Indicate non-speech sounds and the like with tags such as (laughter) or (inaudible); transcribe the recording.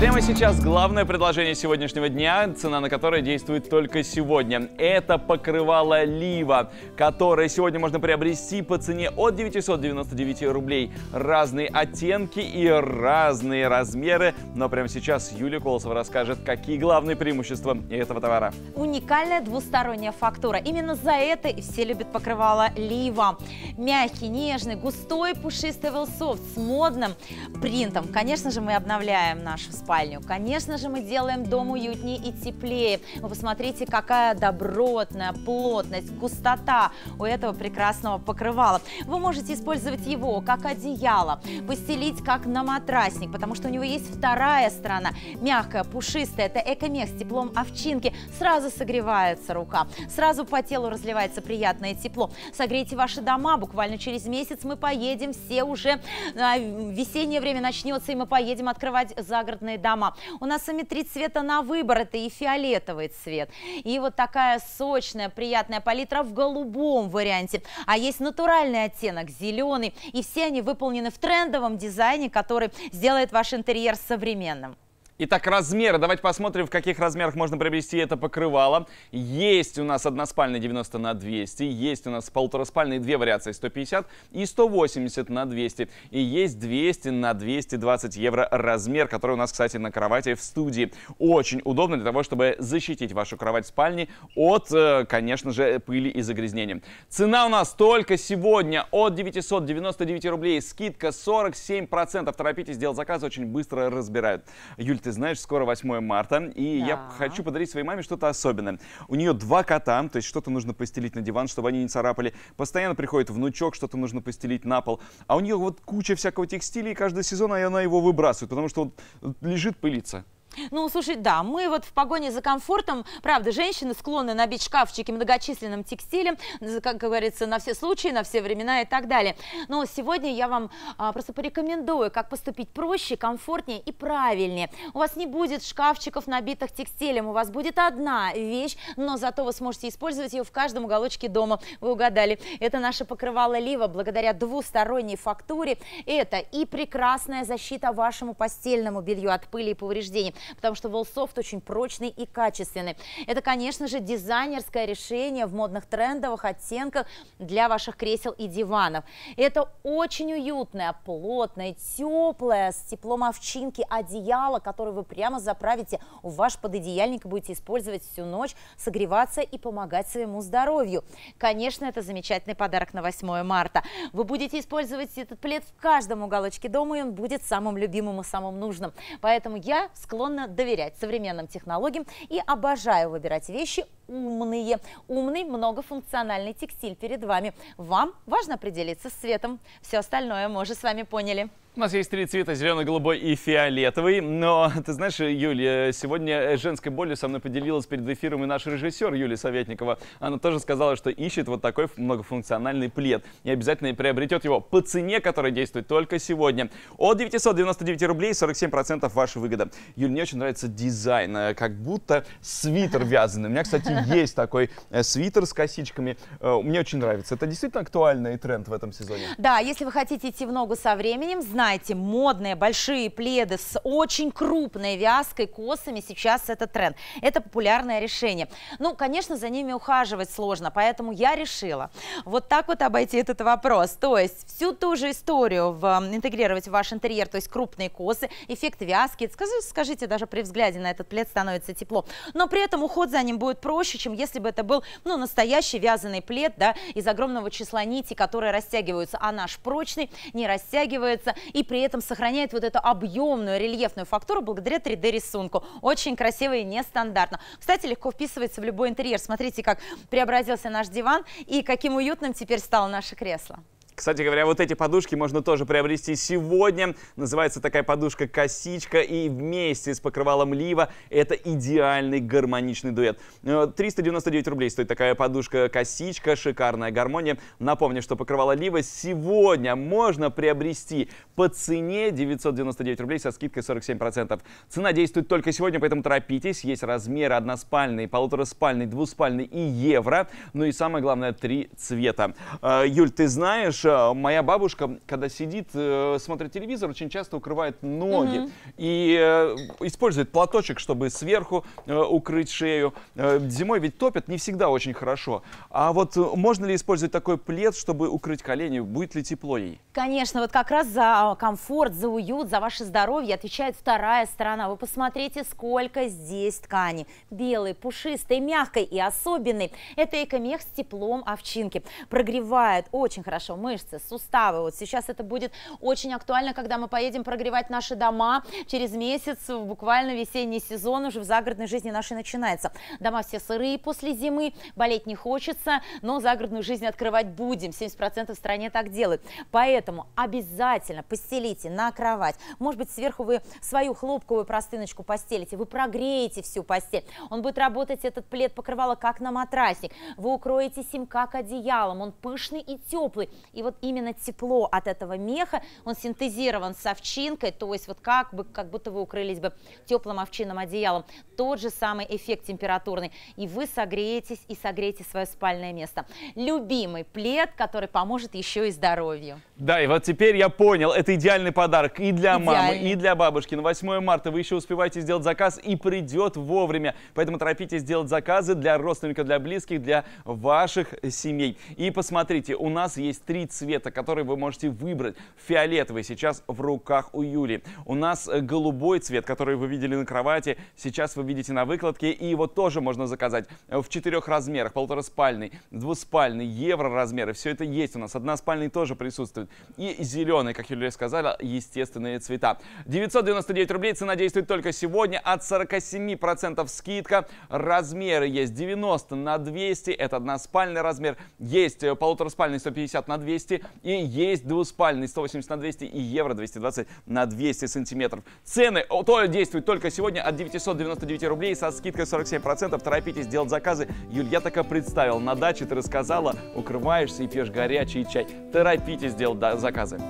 Прямо сейчас главное предложение сегодняшнего дня, цена на которое действует только сегодня. Это покрывало Лива, которое сегодня можно приобрести по цене от 999 рублей. Разные оттенки и разные размеры. Но прямо сейчас Юлия Колосова расскажет, какие главные преимущества этого товара. Уникальная двусторонняя фактура. Именно за это все любят покрывало Лива. Мягкий, нежный, густой пушистый велсофт с модным принтом. Конечно же, мы обновляем нашу спальню. Конечно же, мы делаем дом уютнее и теплее. Вы посмотрите, какая добротная плотность, густота у этого прекрасного покрывала. Вы можете использовать его как одеяло, постелить как на матрасник, потому что у него есть вторая сторона. Мягкая, пушистая, это экомех с теплом овчинки. Сразу согревается рука, сразу по телу разливается приятное тепло. Согрейте ваши дома буквально через месяц мы поедем, все уже а, весеннее время начнется, и мы поедем открывать загородные дома. У нас сами три цвета на выбор, это и фиолетовый цвет, и вот такая сочная, приятная палитра в голубом варианте, а есть натуральный оттенок, зеленый, и все они выполнены в трендовом дизайне, который сделает ваш интерьер современным. Итак, размеры. Давайте посмотрим, в каких размерах можно приобрести это покрывало. Есть у нас односпальный 90 на 200, есть у нас полутораспальные две вариации 150 и 180 на 200. И есть 200 на 220 евро размер, который у нас, кстати, на кровати в студии. Очень удобно для того, чтобы защитить вашу кровать спальни от, э, конечно же, пыли и загрязнения. Цена у нас только сегодня от 999 рублей. Скидка 47%. Торопитесь, сделать заказ, очень быстро разбирают. Юль, ты знаешь, скоро 8 марта, и да. я хочу подарить своей маме что-то особенное. У нее два кота, то есть что-то нужно постелить на диван, чтобы они не царапали. Постоянно приходит внучок, что-то нужно постелить на пол. А у нее вот куча всякого текстиля, и каждый сезон она его выбрасывает, потому что он лежит пылиться. Ну, слушай, да, мы вот в погоне за комфортом, правда, женщины склонны набить шкафчики многочисленным текстилем, как говорится, на все случаи, на все времена и так далее. Но сегодня я вам а, просто порекомендую, как поступить проще, комфортнее и правильнее. У вас не будет шкафчиков, набитых текстилем, у вас будет одна вещь, но зато вы сможете использовать ее в каждом уголочке дома. Вы угадали, это наше покрывало Лива благодаря двусторонней фактуре. Это и прекрасная защита вашему постельному белью от пыли и повреждений – потому что Волсофт очень прочный и качественный. Это, конечно же, дизайнерское решение в модных трендовых оттенках для ваших кресел и диванов. Это очень уютное, плотное, теплое, с теплом овчинки одеяло, которое вы прямо заправите в ваш пододеяльник и будете использовать всю ночь, согреваться и помогать своему здоровью. Конечно, это замечательный подарок на 8 марта. Вы будете использовать этот плед в каждом уголочке дома, и он будет самым любимым и самым нужным. Поэтому я склонна склонна доверять современным технологиям и обожаю выбирать вещи умные. Умный многофункциональный текстиль перед вами. Вам важно определиться с цветом. Все остальное мы уже с вами поняли. У нас есть три цвета, зеленый, голубой и фиолетовый. Но, (laughs) ты знаешь, Юлия, сегодня э, женской болью со мной поделилась перед эфиром и наш режиссер Юлия Советникова. Она тоже сказала, что ищет вот такой многофункциональный плед и обязательно приобретет его по цене, которая действует только сегодня. От 999 рублей 47% вашей выгоды. Юль, мне очень нравится дизайн, э, как будто свитер вязаный. У меня, кстати, (laughs) есть такой э, свитер с косичками. Мне очень нравится. Это действительно актуальный тренд в этом сезоне. Да, если вы хотите идти в ногу со временем, знайте, знаете, модные большие пледы с очень крупной вязкой, косами, сейчас это тренд. Это популярное решение. Ну, конечно, за ними ухаживать сложно, поэтому я решила вот так вот обойти этот вопрос. То есть всю ту же историю в, интегрировать в ваш интерьер, то есть крупные косы, эффект вязки. Скажите, скажите, даже при взгляде на этот плед становится тепло. Но при этом уход за ним будет проще, чем если бы это был ну, настоящий вязаный плед да, из огромного числа нитей, которые растягиваются, а наш прочный не растягивается и при этом сохраняет вот эту объемную рельефную фактуру благодаря 3D-рисунку. Очень красиво и нестандартно. Кстати, легко вписывается в любой интерьер. Смотрите, как преобразился наш диван и каким уютным теперь стало наше кресло. Кстати говоря, вот эти подушки можно тоже приобрести сегодня. Называется такая подушка «Косичка» и вместе с покрывалом лива это идеальный гармоничный дуэт. 399 э, рублей стоит такая подушка «Косичка», шикарная гармония. Напомню, что покрывало лива сегодня можно приобрести по цене 999 рублей со скидкой 47%. Цена действует только сегодня, поэтому торопитесь. Есть размеры односпальный, полутораспальный, двуспальный и евро. Ну и самое главное, три цвета. Э, Юль, ты знаешь, а, моя бабушка, когда сидит, э, смотрит телевизор, очень часто укрывает ноги угу. и э, использует платочек, чтобы сверху э, укрыть шею. Зимой ведь топят не всегда очень хорошо. А вот можно ли использовать такой плед, чтобы укрыть колени? Будет ли тепло ей? Конечно, вот как раз за а, комфорт, за уют, за ваше здоровье отвечает вторая сторона. Вы посмотрите, сколько здесь ткани. белый, пушистый, мягкой и особенный. Это экомех с теплом овчинки. Прогревает очень хорошо мышцы мышцы, суставы. Вот сейчас это будет очень актуально, когда мы поедем прогревать наши дома через месяц, буквально весенний сезон уже в загородной жизни нашей начинается. Дома все сырые после зимы, болеть не хочется, но загородную жизнь открывать будем. 70% в стране так делают. Поэтому обязательно постелите на кровать. Может быть, сверху вы свою хлопковую простыночку постелите, вы прогреете всю постель. Он будет работать, этот плед покрывало, как на матрасник. Вы укроете симка как одеялом. Он пышный и теплый. И вот именно тепло от этого меха, он синтезирован с овчинкой, то есть вот как, бы, как будто вы укрылись бы теплым овчинным одеялом. Тот же самый эффект температурный. И вы согреетесь и согреете свое спальное место. Любимый плед, который поможет еще и здоровью. Да, и вот теперь я понял, это идеальный подарок и для Идеально. мамы, и для бабушки. На 8 марта вы еще успеваете сделать заказ и придет вовремя. Поэтому торопитесь сделать заказы для родственников, для близких, для ваших семей. И посмотрите, у нас есть 30 цвета, который вы можете выбрать. Фиолетовый сейчас в руках у Юли. У нас э, голубой цвет, который вы видели на кровати, сейчас вы видите на выкладке, и его тоже можно заказать э, в четырех размерах, полутораспальный, двуспальный, евро размеры, все это есть у нас. Односпальный тоже присутствует. И зеленый, как Юлия сказала, естественные цвета. 999 рублей, цена действует только сегодня, от 47% скидка. Размеры есть 90 на 200, это односпальный размер. Есть э, полутораспальный 150 на 200, 200 и есть двуспальный 180 на 200 и евро 220 на 200 сантиметров. Цены то действуют только сегодня от 999 рублей со скидкой 47%. Торопитесь делать заказы. Юль, я так и представил. На даче ты рассказала, укрываешься и пьешь горячий чай. Торопитесь делать заказы.